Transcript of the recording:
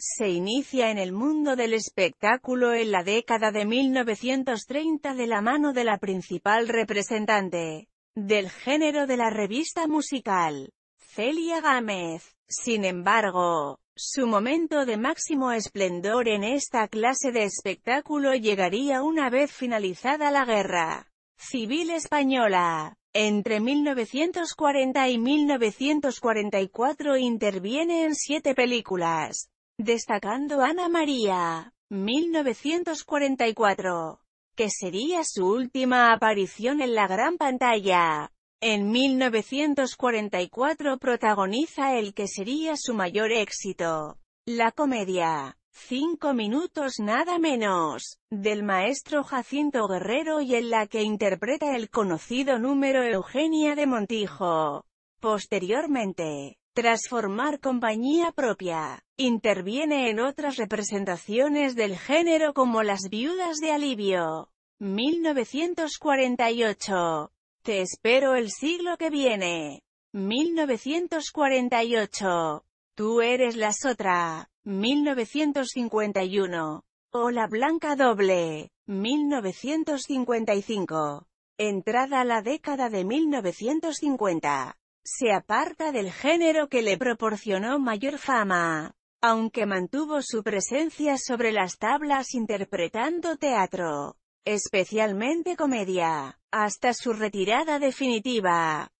Se inicia en el mundo del espectáculo en la década de 1930 de la mano de la principal representante del género de la revista musical, Celia Gámez. Sin embargo, su momento de máximo esplendor en esta clase de espectáculo llegaría una vez finalizada la guerra civil española. Entre 1940 y 1944 interviene en siete películas, destacando Ana María, 1944, que sería su última aparición en la gran pantalla. En 1944 protagoniza el que sería su mayor éxito, la comedia, Cinco minutos nada menos, del maestro Jacinto Guerrero y en la que interpreta el conocido número Eugenia de Montijo. Posteriormente, transformar compañía propia, Interviene en otras representaciones del género como Las viudas de alivio. 1948. Te espero el siglo que viene. 1948. Tú eres la otra. 1951. O la blanca doble. 1955. Entrada a la década de 1950. Se aparta del género que le proporcionó mayor fama aunque mantuvo su presencia sobre las tablas interpretando teatro, especialmente comedia, hasta su retirada definitiva.